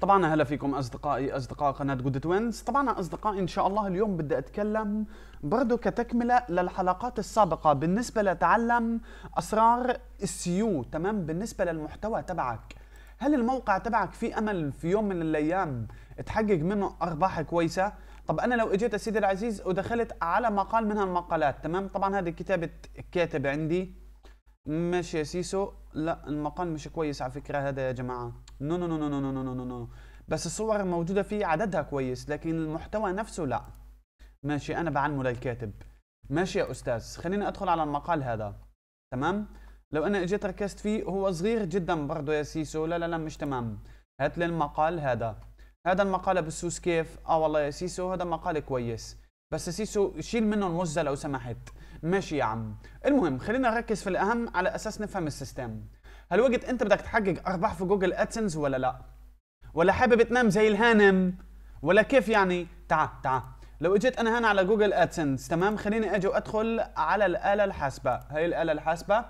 طبعا هلا فيكم اصدقائي اصدقاء قناه جود توينز طبعا اصدقائي ان شاء الله اليوم بدي اتكلم برضه كتكمله للحلقات السابقه بالنسبه لتعلم اسرار السيو تمام بالنسبه للمحتوى تبعك هل الموقع تبعك في امل في يوم من الايام تحقق منه ارباح كويسه طب انا لو اجيت سيدي العزيز ودخلت على مقال من هالمقالات تمام طبعا هذه كتابه كاتب عندي ماشي يا سيسو لا المقال مش كويس على فكره هذا يا جماعه نو نو نو نو نو نو نو نو بس الصور الموجوده فيه عددها كويس لكن المحتوى نفسه لا ماشي انا بعلمه للكاتب ماشي يا استاذ خليني ادخل على المقال هذا تمام لو انا اجيت ركزت فيه هو صغير جدا برضه يا سيسو لا لا لا مش تمام هات لي المقال هذا هذا المقال بسوس كيف اه والله يا سيسو هذا مقال كويس بس يا سيسو شيل منه المزه لو سمحت ماشي يا عم المهم خلينا نركز في الاهم على اساس نفهم السيستم هل وقت انت بدك تحقق ارباح في جوجل ادسنس ولا لا ولا حابب تنام زي الهانم ولا كيف يعني تعا تعا لو اجيت انا هنا على جوجل ادسنس تمام خليني اجي وادخل على الاله الحاسبه هاي الاله الحاسبه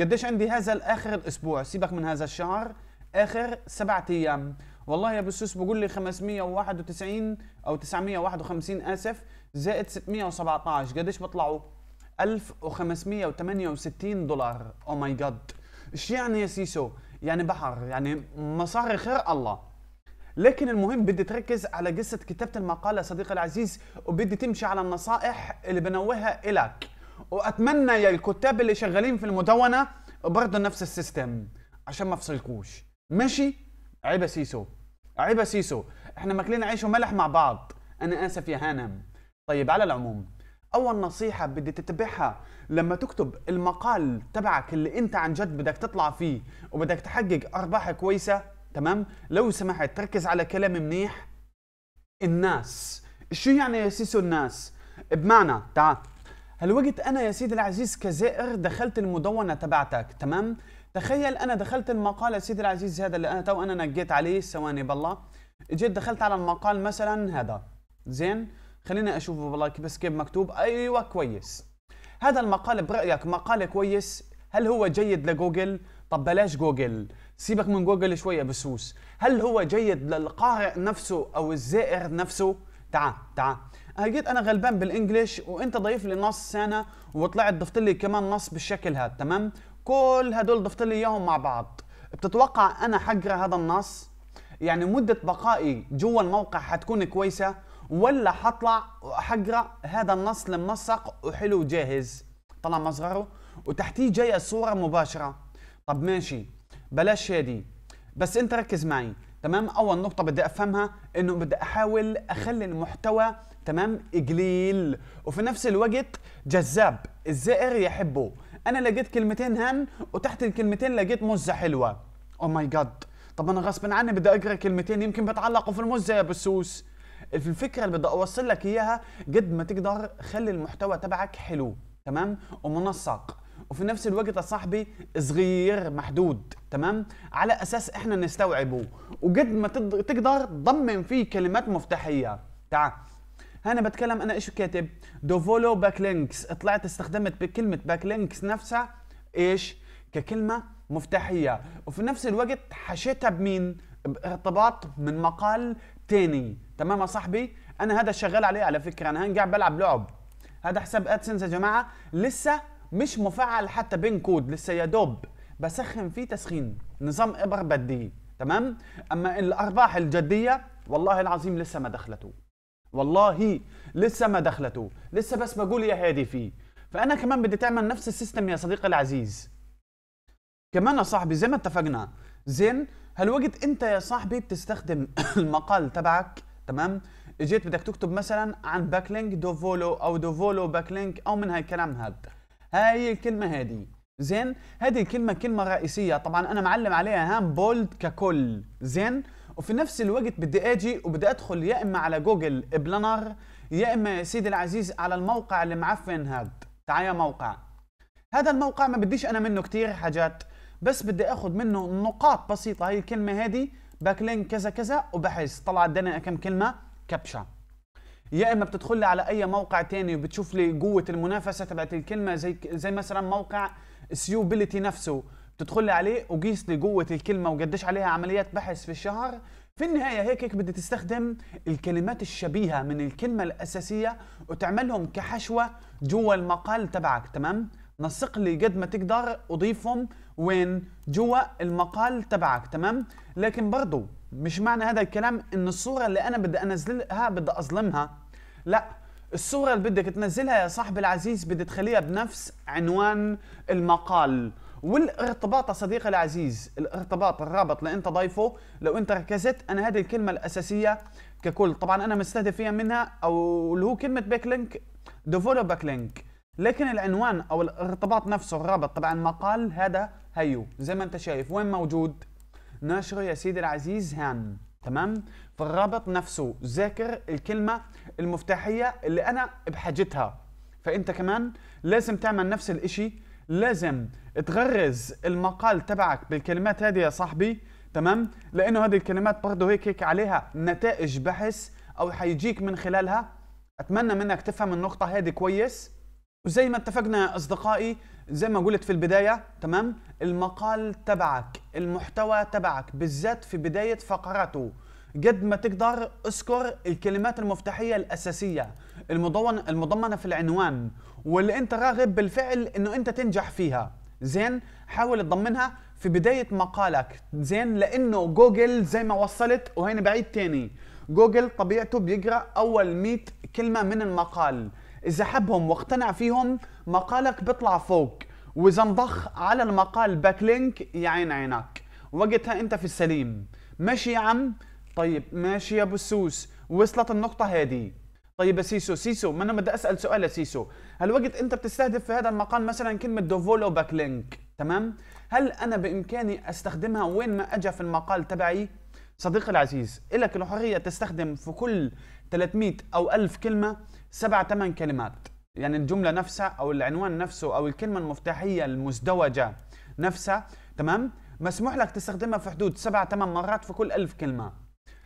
قديش عندي هذا اخر الاسبوع سيبك من هذا الشهر اخر سبعة ايام والله يا بسوس بقول لي 591 او 951 اسف زائد 617 قديش بطلعوا 1568 دولار او ماي جاد ايش يعني يا سيسو يعني بحر يعني مصاري خير الله لكن المهم بدي تركز على قصة كتابة المقالة صديقي العزيز وبدي تمشي على النصائح اللي بنوهها إلك وأتمنى يا الكتاب اللي شغالين في المدونة برضه نفس السيستم عشان ما افصلكوش ماشي يا سيسو يا سيسو احنا ماكلين عيش وملح مع بعض انا اسف يا هانم طيب على العموم اول نصيحه بدي تتبعها لما تكتب المقال تبعك اللي انت عن جد بدك تطلع فيه وبدك تحقق ارباح كويسه تمام لو سمحت تركز على كلام منيح الناس شو يعني يا سيسو الناس بمعنى تعال هالوقت انا يا سيدي العزيز كزائر دخلت المدونه تبعتك تمام تخيل انا دخلت المقال يا سيدي العزيز هذا اللي انا تو انا نقيت عليه ثواني بالله جيت دخلت على المقال مثلا هذا زين خليني اشوف بلايك بس كيف مكتوب ايوه كويس هذا المقال برايك مقال كويس هل هو جيد لجوجل طب بلاش جوجل سيبك من جوجل شويه بسوس هل هو جيد للقارئ نفسه او الزائر نفسه تعال تعال هجيت انا غلبان بالانجليش وانت ضيف لي نص سنة وطلعت ضفت لي كمان نص بالشكل هذا تمام كل هدول ضفت لي اياهم مع بعض بتتوقع انا حقرا هذا النص يعني مدة بقائي جوا الموقع حتكون كويسة ولا حطلع حقرا هذا النص المنسق وحلو جاهز طلع مصغره وتحتيه جايه الصوره مباشره طب ماشي بلاش هادي بس انت ركز معي تمام اول نقطه بدي افهمها انه بدي احاول اخلي المحتوى تمام قليل وفي نفس الوقت جذاب الزائر يحبه انا لقيت كلمتين هن وتحت الكلمتين لقيت مزه حلوه او ماي جاد طب انا غصب عني بدي اقرا كلمتين يمكن بتعلقوا في المزه يا بسوس الفكره اللي بدي اوصل لك اياها قد ما تقدر خلي المحتوى تبعك حلو تمام ومنسق وفي نفس الوقت صاحبي صغير محدود تمام على اساس احنا نستوعبه وقد ما تقدر ضمن فيه كلمات مفتاحيه تعال هنا بتكلم انا ايش كاتب دوفولو لينكس طلعت استخدمت بكلمه لينكس نفسها ايش ككلمه مفتاحيه وفي نفس الوقت حشيتها بمين بارتباط من مقال تاني تمام يا صاحبي انا هذا شغال عليه على فكره انا هنجع بلعب لعب هذا حساب ادسنس يا جماعه لسه مش مفعل حتى بين كود لسه يا دوب بسخن فيه تسخين نظام ابر بدي تمام اما الارباح الجديه والله العظيم لسه ما دخلته والله لسه ما دخلته لسه بس بقول يا هادي فيه فانا كمان بدي تعمل نفس السيستم يا صديقي العزيز كمان يا صاحبي زي ما اتفقنا زين هالوقت انت يا صاحبي بتستخدم المقال تبعك تمام اجيت بدك تكتب مثلا عن باكلينك دوفولو او دوفولو باكلينك او من هاي الكلام هاد هاي الكلمه هادي زين هذه الكلمه كلمه رئيسيه طبعا انا معلم عليها هام بولد ككل زين وفي نفس الوقت بدي اجي وبدي ادخل يا اما على جوجل بلانر يا اما يا سيدي العزيز على الموقع المعفن هاد تعال يا موقع هذا الموقع ما بديش انا منه كثير حاجات بس بدي اخذ منه نقاط بسيطه هي الكلمه هذه لينك كذا كذا وبحث طلع اداني كم كلمه كبشة يا اما بتدخل لي على اي موقع تاني وبتشوف لي قوه المنافسه تبعت الكلمه زي زي مثلا موقع سيوبيليتي نفسه بتدخل لي عليه وقيس لي قوه الكلمه وقديش عليها عمليات بحث في الشهر في النهايه هيك هيك بدي تستخدم الكلمات الشبيهه من الكلمه الاساسيه وتعملهم كحشوه جوا المقال تبعك تمام نسق لي قد ما تقدر اضيفهم وين جوا المقال تبعك تمام لكن برضو مش معنى هذا الكلام ان الصوره اللي انا بدي انزلها بدي اظلمها لا الصوره اللي بدك تنزلها يا صاحبي العزيز بدي تخليها بنفس عنوان المقال والارتباط يا صديقي العزيز الارتباط الرابط اللي انت ضايفه لو انت ركزت انا هذه الكلمه الاساسيه ككل طبعا انا مستهدف فيها منها او اللي هو كلمه باك لينك ديفولو باك لينك لكن العنوان او الارتباط نفسه الرابط طبعا مقال هذا هيو زي ما انت شايف وين موجود ناشره يا سيدي العزيز هان تمام فالرابط نفسه ذاكر الكلمه المفتاحيه اللي انا بحاجتها فانت كمان لازم تعمل نفس الاشي لازم تغرز المقال تبعك بالكلمات هذه يا صاحبي تمام لانه هذه الكلمات برضه هيك هيك عليها نتائج بحث او حيجيك من خلالها اتمنى منك تفهم النقطه هذه كويس وزي ما اتفقنا يا اصدقائي زي ما قلت في البدايه تمام المقال تبعك المحتوى تبعك بالذات في بدايه فقراته قد ما تقدر اذكر الكلمات المفتاحيه الاساسيه المضون المضمنه في العنوان واللي انت راغب بالفعل انه انت تنجح فيها زين حاول تضمنها في بدايه مقالك زين لانه جوجل زي ما وصلت وهنا بعيد تاني جوجل طبيعته بيقرا اول 100 كلمه من المقال اذا حبهم واقتنع فيهم مقالك بيطلع فوق واذا انضخ على المقال لينك يا عين عينك وقتها انت في السليم ماشي يا عم طيب ماشي يا ابو السوس وصلت النقطة هذه طيب يا سيسو سيسو ما انا بدي اسال سؤال يا سيسو هل وقت انت بتستهدف في هذا المقال مثلا كلمة دوفولو باك لينك تمام هل انا بامكاني استخدمها وين ما اجى في المقال تبعي صديقي العزيز إلك الحرية تستخدم في كل 300 او 1000 كلمه سبع ثمان كلمات يعني الجمله نفسها او العنوان نفسه او الكلمه المفتاحيه المزدوجه نفسها تمام مسموح لك تستخدمها في حدود سبع ثمان مرات في كل ألف كلمه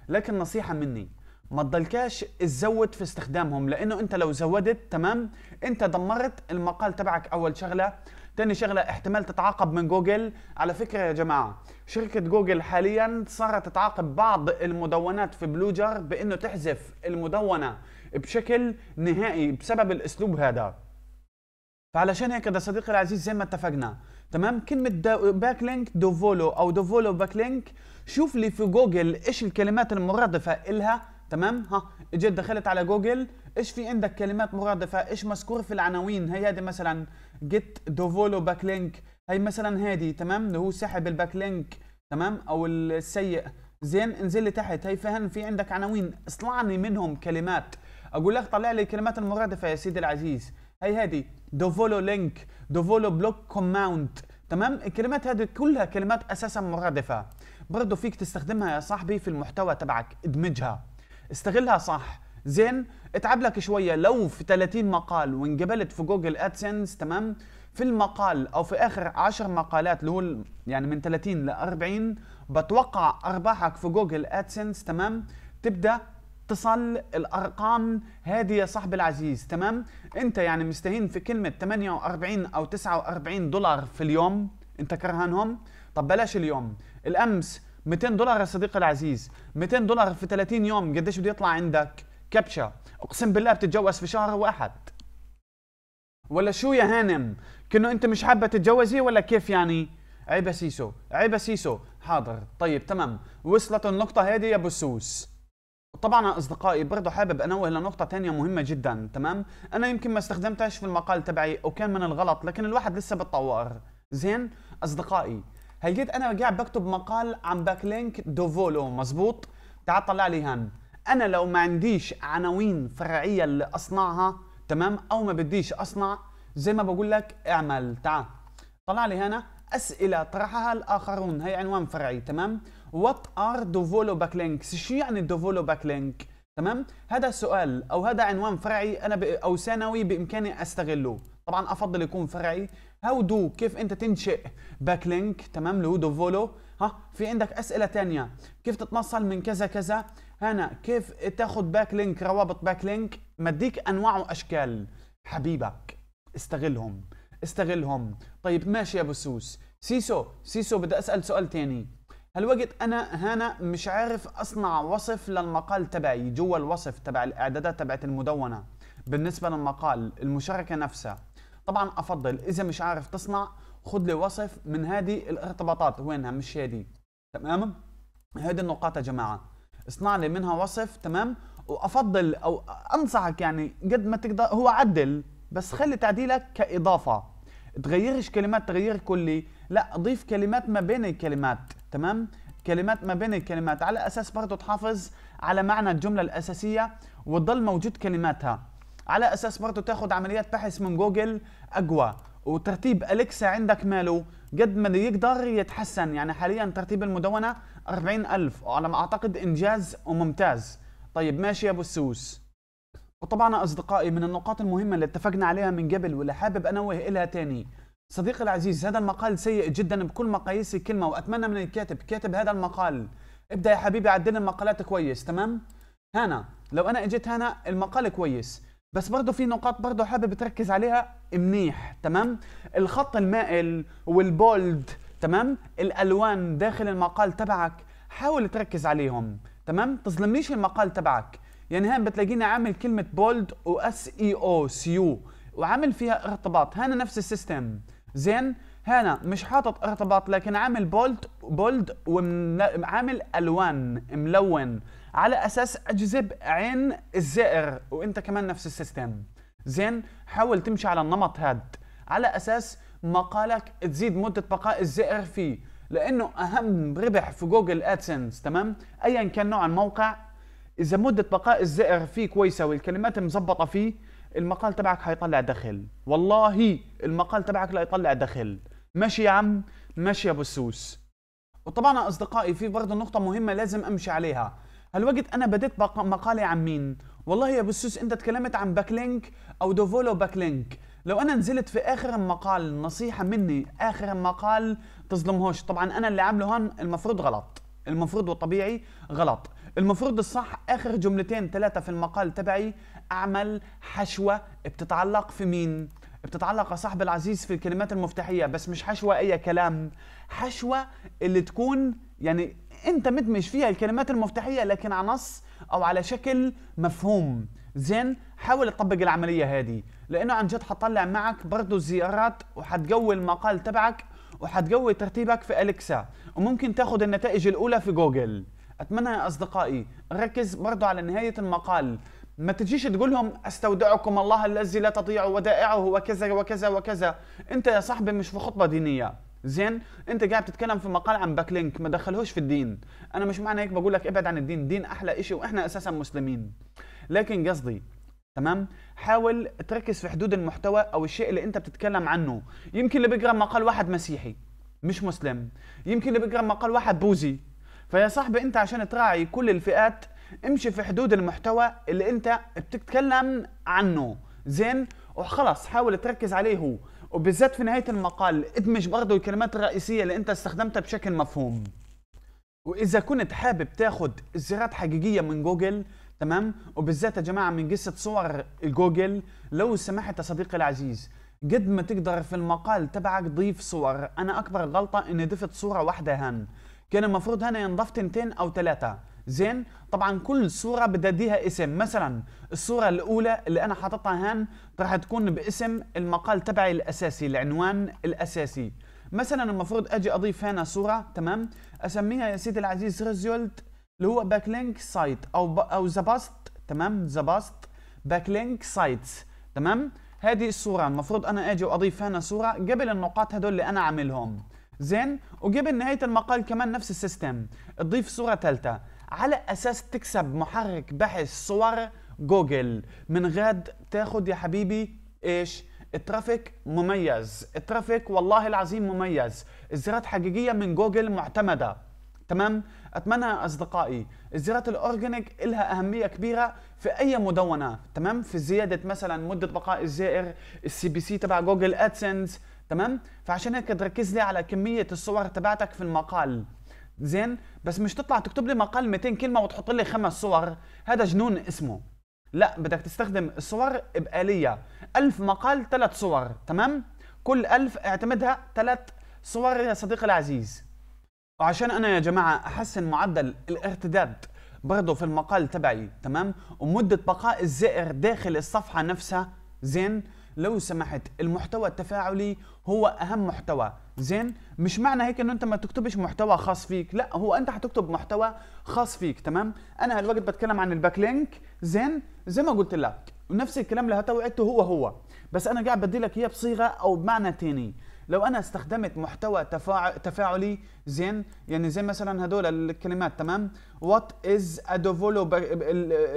لكن نصيحه مني ما تضلكاش تزود في استخدامهم لانه انت لو زودت تمام انت دمرت المقال تبعك اول شغله ثاني شغله احتمال تتعاقب من جوجل على فكره يا جماعه شركه جوجل حاليا صارت تتعاقب بعض المدونات في بلوجر بانه تحذف المدونه بشكل نهائي بسبب الاسلوب هذا فعلشان هيك يا صديقي العزيز زي ما اتفقنا تمام كلمة باك لينك دوفولو أو دوفولو باك لينك شوف لي في جوجل إيش الكلمات المرادفة إلها تمام ها اجيت دخلت على جوجل ايش في عندك كلمات مرادفه ايش مذكور في العناوين هي هذه مثلا جيت دوفولو باك لينك هي مثلا هذه تمام اللي هو سحب الباك لينك تمام او السيء زين انزل لي تحت هي فهم في عندك عناوين اصلعني منهم كلمات اقول لك طلع لي الكلمات المرادفه يا سيدي العزيز هي هذه دوفولو لينك دوفولو بلوك كوماوند تمام الكلمات هذه كلها كلمات اساسا مرادفه برضه فيك تستخدمها يا صاحبي في المحتوى تبعك ادمجها استغلها صح زين اتعب لك شويه لو في 30 مقال وانقبلت في جوجل ادسنس تمام في المقال او في اخر 10 مقالات اللي هو يعني من 30 ل 40 بتوقع ارباحك في جوجل ادسنس تمام تبدا تصل الارقام هذه يا صاحبي العزيز تمام انت يعني مستهين في كلمه 48 او 49 دولار في اليوم انت كرهانهم طب بلاش اليوم الامس 200 دولار يا صديقي العزيز 200 دولار في 30 يوم قديش بده يطلع عندك كبشه اقسم بالله بتتجوز في شهر واحد ولا شو يا هانم كأنه انت مش حابه تتجوزي ولا كيف يعني عيب سيسو عيب سيسو حاضر طيب تمام وصلت النقطه هذه يا بسوس طبعا اصدقائي برضه حابب انوه لنقطه تانية مهمه جدا تمام انا يمكن ما استخدمتهاش في المقال تبعي وكان من الغلط لكن الواحد لسه بتطور زين اصدقائي هلقيت انا قاعد بكتب مقال عن باك لينك دوفولو مزبوط تعال طلع لي هان انا لو ما عنديش عناوين فرعيه اللي اصنعها تمام او ما بديش اصنع زي ما بقول لك اعمل تعال طلع لي هنا اسئله طرحها الاخرون هي عنوان فرعي تمام وات ار دوفولو باك لينكس شو يعني دوفولو باك لينك تمام هذا سؤال او هذا عنوان فرعي انا ب... او ثانوي بامكاني استغله طبعا افضل يكون فرعي هاو دو كيف انت تنشئ باك لينك تمام لهو دو فولو ها في عندك اسئله ثانيه كيف تتنصل من كذا كذا هنا كيف تاخذ باك لينك روابط باك لينك مديك انواع واشكال حبيبك استغلهم استغلهم طيب ماشي يا ابو سوس سيسو سيسو بدي اسال سؤال ثاني هالوقت انا هنا مش عارف اصنع وصف للمقال تبعي جوا الوصف تبع الاعدادات تبعت المدونه بالنسبه للمقال المشاركه نفسها طبعا افضل اذا مش عارف تصنع خذ لي وصف من هذه الارتباطات وينها مش هذه تمام هذه النقاط يا جماعه اصنع لي منها وصف تمام وافضل او انصحك يعني قد ما تقدر هو عدل بس خلي تعديلك كاضافه تغيرش كلمات تغيير كلي لا ضيف كلمات ما بين الكلمات تمام كلمات ما بين الكلمات على اساس برضه تحافظ على معنى الجمله الاساسيه وتضل موجود كلماتها على اساس برضه تاخذ عمليات بحث من جوجل اقوى وترتيب اليكسا عندك ماله قد ما يقدر يتحسن يعني حاليا ترتيب المدونه 40000 وعلى ما اعتقد انجاز وممتاز طيب ماشي يا ابو السوس وطبعا اصدقائي من النقاط المهمه اللي اتفقنا عليها من قبل واللي حابب انوه لها تاني صديقي العزيز هذا المقال سيء جدا بكل مقاييس الكلمه واتمنى من الكاتب كاتب هذا المقال ابدا يا حبيبي عدل المقالات كويس تمام هنا لو انا اجيت هنا المقال كويس بس برضه في نقاط برضه حابب تركز عليها منيح تمام الخط المائل والبولد تمام الالوان داخل المقال تبعك حاول تركز عليهم تمام تظلمنيش المقال تبعك يعني هان بتلاقيني عامل كلمه بولد واس اي او سيو وعامل فيها ارتباط هنا نفس السيستم زين هنا مش حاطط ارتباط لكن عامل بولد بولد وعامل الوان ملون على اساس اجذب عين الزائر وانت كمان نفس السيستم زين حاول تمشي على النمط هاد على اساس مقالك تزيد مده بقاء الزائر فيه لانه اهم ربح في جوجل ادسنس تمام ايا كان نوع الموقع اذا مده بقاء الزائر فيه كويسه والكلمات مزبطه فيه المقال تبعك حيطلع دخل والله المقال تبعك لا يطلع دخل ماشي يا عم ماشي يا بسوس وطبعا اصدقائي في برضه نقطه مهمه لازم امشي عليها هالوقت انا بديت مقالي عن مين والله يا بسوس انت تكلمت عن باكلينك او دوفولو باكلينك لو انا نزلت في اخر المقال نصيحه مني اخر المقال تظلمهوش طبعا انا اللي عامله هون المفروض غلط المفروض والطبيعي غلط المفروض الصح اخر جملتين ثلاثه في المقال تبعي اعمل حشوه بتتعلق في مين بتتعلق يا صاحبي العزيز في الكلمات المفتاحيه بس مش حشوه اي كلام حشوه اللي تكون يعني انت مدمج فيها الكلمات المفتاحيه لكن على نص او على شكل مفهوم زين حاول تطبق العمليه هذه لانه عن جد حطلع معك برضه الزيارات وحتقوي المقال تبعك وحتقوي ترتيبك في الكسا وممكن تاخذ النتائج الاولى في جوجل اتمنى يا اصدقائي ركز برضه على نهايه المقال ما تجيش تقول لهم استودعكم الله الذي لا تضيع ودائعه وكذا وكذا وكذا انت يا صاحبي مش في خطبه دينيه زين انت قاعد تتكلم في مقال عن باك لينك ما دخلهوش في الدين انا مش معنى هيك بقول لك ابعد عن الدين دين احلى شيء واحنا اساسا مسلمين لكن قصدي تمام حاول تركز في حدود المحتوى او الشيء اللي انت بتتكلم عنه يمكن اللي بيقرا مقال واحد مسيحي مش مسلم يمكن اللي بيقرا مقال واحد بوذي فيا صاحبي انت عشان تراعي كل الفئات امشي في حدود المحتوى اللي انت بتتكلم عنه زين وخلاص حاول تركز عليه هو وبالذات في نهايه المقال ادمج برضه الكلمات الرئيسيه اللي انت استخدمتها بشكل مفهوم واذا كنت حابب تاخد زيارات حقيقيه من جوجل تمام وبالذات يا جماعه من قصه صور جوجل لو سمحت يا صديقي العزيز قد ما تقدر في المقال تبعك ضيف صور انا اكبر غلطه اني ضفت صوره واحده هان كان المفروض هنا ينضف تنتين او ثلاثه زين طبعا كل صوره بديها اسم مثلا الصوره الاولى اللي انا حاططها هان راح تكون باسم المقال تبعي الاساسي العنوان الاساسي مثلا المفروض اجي اضيف هنا صوره تمام اسميها يا سيدي العزيز ريزولت اللي هو باك لينك سايت او او ذا باست تمام ذا باست باك لينك سايتس تمام هذه الصوره المفروض انا اجي واضيف هنا صوره قبل النقاط هدول اللي انا عاملهم زين وقبل نهايه المقال كمان نفس السيستم تضيف صوره ثالثه على اساس تكسب محرك بحث صور جوجل من غاد تاخد يا حبيبي ايش الترافيك مميز الترافيك والله العظيم مميز الزيارات حقيقية من جوجل معتمدة تمام اتمنى يا اصدقائي الزيارات الاورجانيك لها اهميه كبيره في اي مدونه تمام في زياده مثلا مده بقاء الزائر السي بي سي تبع جوجل ادسنس تمام فعشان هيك تركز لي على كميه الصور تبعتك في المقال زين بس مش تطلع تكتب لي مقال 200 كلمه وتحط لي خمس صور هذا جنون اسمه لا بدك تستخدم الصور بآلية ألف مقال ثلاث صور تمام كل ألف اعتمدها ثلاث صور يا صديقي العزيز وعشان أنا يا جماعة أحسن معدل الارتداد برضه في المقال تبعي تمام ومدة بقاء الزائر داخل الصفحة نفسها زين لو سمحت المحتوى التفاعلي هو اهم محتوى زين مش معنى هيك انه انت ما تكتبش محتوى خاص فيك لا هو انت حتكتب محتوى خاص فيك تمام انا هالوقت بتكلم عن الباك لينك زين زي ما قلت لك ونفس الكلام اللي هتوعدته هو هو بس انا قاعد بدي لك اياه بصيغه او بمعنى تاني لو انا استخدمت محتوى تفاع... تفاعلي زين يعني زي مثلا هدول الكلمات تمام وات از ادوفولو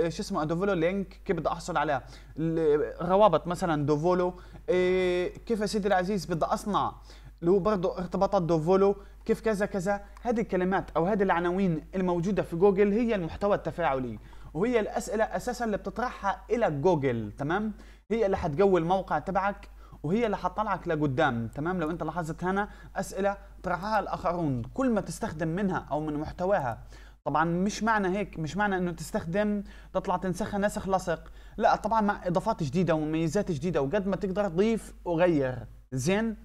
شو اسمه ادوفولو لينك كيف بدي احصل على روابط مثلا دوفولو إيه كيف يا سيدي العزيز بدي اصنع اللي هو برضه ارتباطات دوفولو كيف كذا كذا هذه الكلمات او هذه العناوين الموجوده في جوجل هي المحتوى التفاعلي وهي الاسئله اساسا اللي بتطرحها الى جوجل تمام هي اللي حتقوي الموقع تبعك وهي اللي حتطلعك لقدام تمام لو انت لاحظت هنا اسئله طرحها الاخرون كل ما تستخدم منها او من محتواها طبعا مش معنى هيك مش معنى انه تستخدم تطلع تنسخها نسخ لصق لا طبعا مع اضافات جديده ومميزات جديده وقد ما تقدر ضيف وغير زين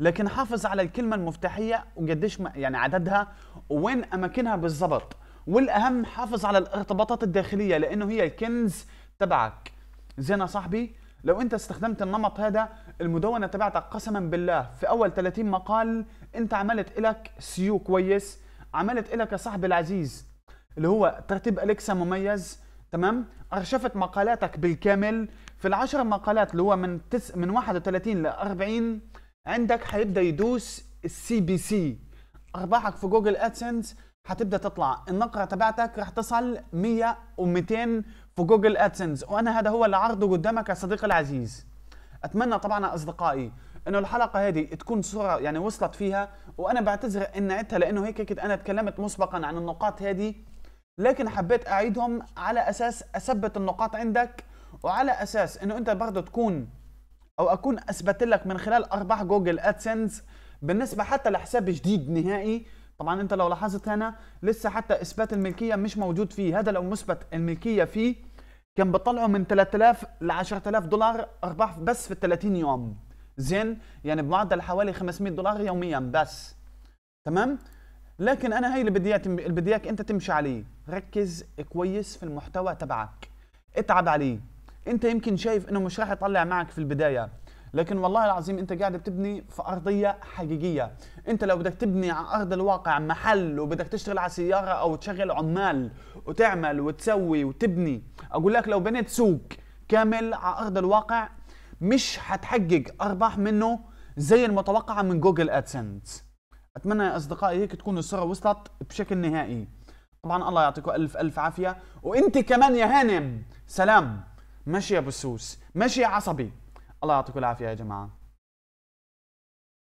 لكن حافظ على الكلمه المفتاحيه وقديش يعني عددها وين اماكنها بالضبط والاهم حافظ على الارتباطات الداخليه لانه هي الكنز تبعك زين يا صاحبي لو انت استخدمت النمط هذا المدونه تبعتك قسما بالله في اول 30 مقال انت عملت الك سيو كويس عملت الك يا صاحبي العزيز اللي هو ترتيب اليكسا مميز تمام ارشفت مقالاتك بالكامل في العشر مقالات اللي هو من تس... من 31 ل 40 عندك حيبدا يدوس السي بي سي ارباحك في جوجل ادسنس حتبدا تطلع النقره تبعتك رح تصل 100 و200 في جوجل ادسنس وانا هذا هو اللي عرضه قدامك يا صديقي العزيز اتمنى طبعا اصدقائي انه الحلقه هذه تكون صوره يعني وصلت فيها وانا بعتذر ان عدتها لانه هيك كنت انا تكلمت مسبقا عن النقاط هذه لكن حبيت اعيدهم على اساس اثبت النقاط عندك وعلى اساس انه انت برضه تكون او اكون اثبت لك من خلال ارباح جوجل ادسنس بالنسبه حتى لحساب جديد نهائي طبعا انت لو لاحظت هنا لسه حتى اثبات الملكيه مش موجود فيه هذا لو مثبت الملكيه فيه كان بطلعوا من 3000 ل 10000 دولار ارباح بس في 30 يوم زين يعني بمعدل حوالي 500 دولار يوميا بس تمام لكن انا هي اللي بدي اللي بدي اياك انت تمشي عليه ركز كويس في المحتوى تبعك اتعب عليه انت يمكن شايف انه مش راح يطلع معك في البدايه لكن والله العظيم انت قاعد بتبني في ارضيه حقيقيه انت لو بدك تبني على ارض الواقع محل وبدك تشتغل على سياره او تشغل عمال وتعمل وتسوي وتبني اقول لك لو بنيت سوق كامل على ارض الواقع مش حتحقق ارباح منه زي المتوقعه من جوجل ادسنس اتمنى يا اصدقائي هيك تكون الصوره وصلت بشكل نهائي طبعا الله يعطيكم الف الف عافيه وانت كمان يا هانم سلام ماشي يا بسوس ماشي يا عصبي الله يعطيكم العافيه يا جماعه